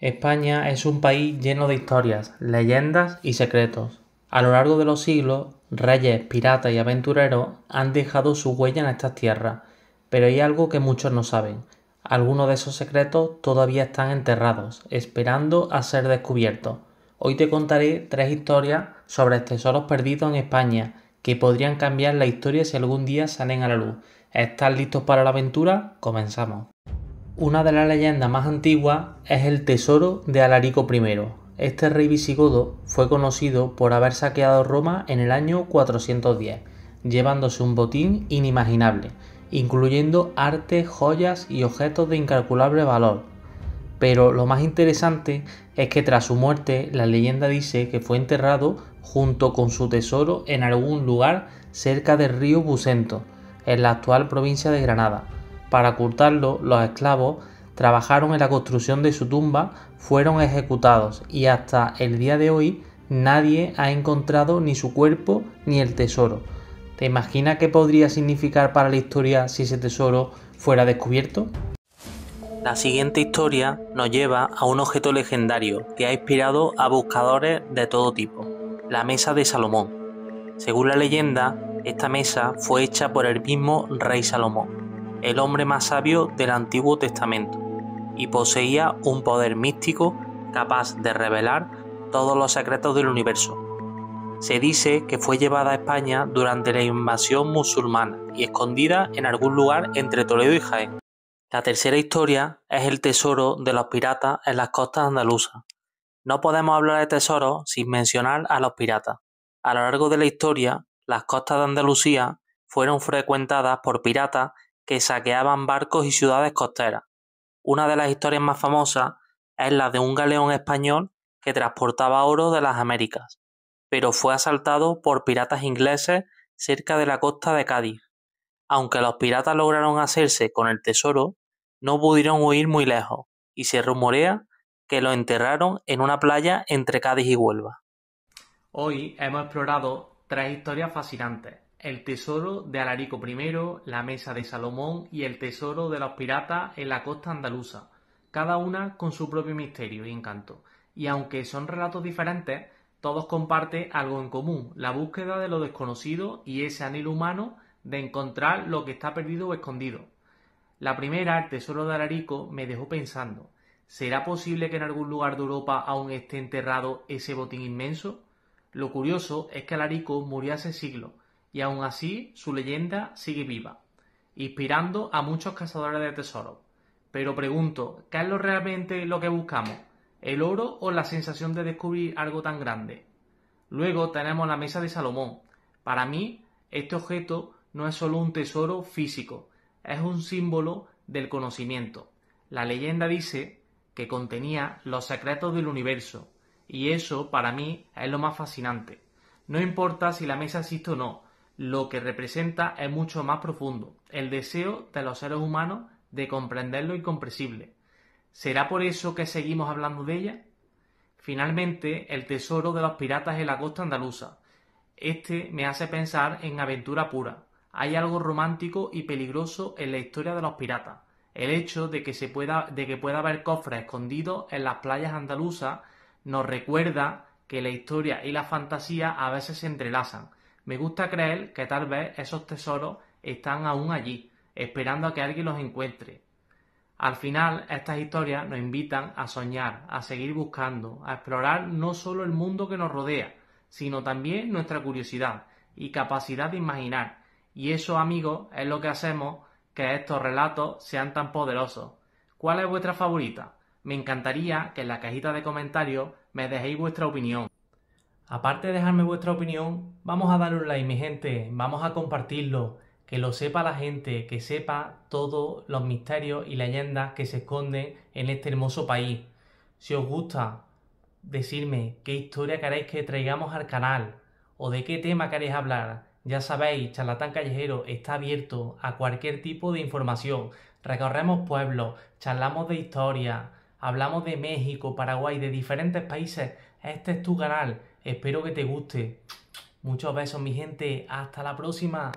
España es un país lleno de historias, leyendas y secretos. A lo largo de los siglos, reyes, piratas y aventureros han dejado su huella en estas tierras, pero hay algo que muchos no saben. Algunos de esos secretos todavía están enterrados, esperando a ser descubiertos. Hoy te contaré tres historias sobre tesoros perdidos en España que podrían cambiar la historia si algún día salen a la luz. ¿Están listos para la aventura? Comenzamos. Una de las leyendas más antiguas es el tesoro de Alarico I. Este rey visigodo fue conocido por haber saqueado Roma en el año 410, llevándose un botín inimaginable, incluyendo arte, joyas y objetos de incalculable valor. Pero lo más interesante es que tras su muerte la leyenda dice que fue enterrado junto con su tesoro en algún lugar cerca del río Bucento, en la actual provincia de Granada. Para ocultarlo, los esclavos trabajaron en la construcción de su tumba, fueron ejecutados y hasta el día de hoy nadie ha encontrado ni su cuerpo ni el tesoro. ¿Te imaginas qué podría significar para la historia si ese tesoro fuera descubierto? La siguiente historia nos lleva a un objeto legendario que ha inspirado a buscadores de todo tipo la Mesa de Salomón. Según la leyenda, esta mesa fue hecha por el mismo rey Salomón, el hombre más sabio del Antiguo Testamento, y poseía un poder místico capaz de revelar todos los secretos del universo. Se dice que fue llevada a España durante la invasión musulmana y escondida en algún lugar entre Toledo y Jaén. La tercera historia es el tesoro de los piratas en las costas andaluzas, no podemos hablar de tesoros sin mencionar a los piratas. A lo largo de la historia, las costas de Andalucía fueron frecuentadas por piratas que saqueaban barcos y ciudades costeras. Una de las historias más famosas es la de un galeón español que transportaba oro de las Américas, pero fue asaltado por piratas ingleses cerca de la costa de Cádiz. Aunque los piratas lograron hacerse con el tesoro, no pudieron huir muy lejos, y se rumorea que lo enterraron en una playa entre Cádiz y Huelva. Hoy hemos explorado tres historias fascinantes. El tesoro de Alarico I, la mesa de Salomón y el tesoro de los piratas en la costa andaluza, cada una con su propio misterio y encanto. Y aunque son relatos diferentes, todos comparten algo en común, la búsqueda de lo desconocido y ese anhelo humano de encontrar lo que está perdido o escondido. La primera, el tesoro de Alarico, me dejó pensando. ¿Será posible que en algún lugar de Europa aún esté enterrado ese botín inmenso? Lo curioso es que Alarico murió hace siglos y aún así su leyenda sigue viva, inspirando a muchos cazadores de tesoros. Pero pregunto, ¿qué es lo realmente lo que buscamos? ¿El oro o la sensación de descubrir algo tan grande? Luego tenemos la mesa de Salomón. Para mí, este objeto no es solo un tesoro físico, es un símbolo del conocimiento. La leyenda dice que contenía los secretos del universo, y eso para mí es lo más fascinante. No importa si la mesa existe o no, lo que representa es mucho más profundo, el deseo de los seres humanos de comprender lo incomprensible. ¿Será por eso que seguimos hablando de ella? Finalmente, el tesoro de los piratas en la costa andaluza. Este me hace pensar en aventura pura. Hay algo romántico y peligroso en la historia de los piratas el hecho de que, se pueda, de que pueda haber cofres escondidos en las playas andaluzas nos recuerda que la historia y la fantasía a veces se entrelazan. Me gusta creer que tal vez esos tesoros están aún allí, esperando a que alguien los encuentre. Al final, estas historias nos invitan a soñar, a seguir buscando, a explorar no solo el mundo que nos rodea, sino también nuestra curiosidad y capacidad de imaginar. Y eso, amigos, es lo que hacemos que estos relatos sean tan poderosos. ¿Cuál es vuestra favorita? Me encantaría que en la cajita de comentarios me dejéis vuestra opinión. Aparte de dejarme vuestra opinión, vamos a darle un like, mi gente, vamos a compartirlo, que lo sepa la gente, que sepa todos los misterios y leyendas que se esconden en este hermoso país. Si os gusta, decirme qué historia queréis que traigamos al canal o de qué tema queréis hablar ya sabéis, Charlatán Callejero está abierto a cualquier tipo de información. Recorremos pueblos, charlamos de historia, hablamos de México, Paraguay, de diferentes países. Este es tu canal. Espero que te guste. Muchos besos, mi gente. Hasta la próxima.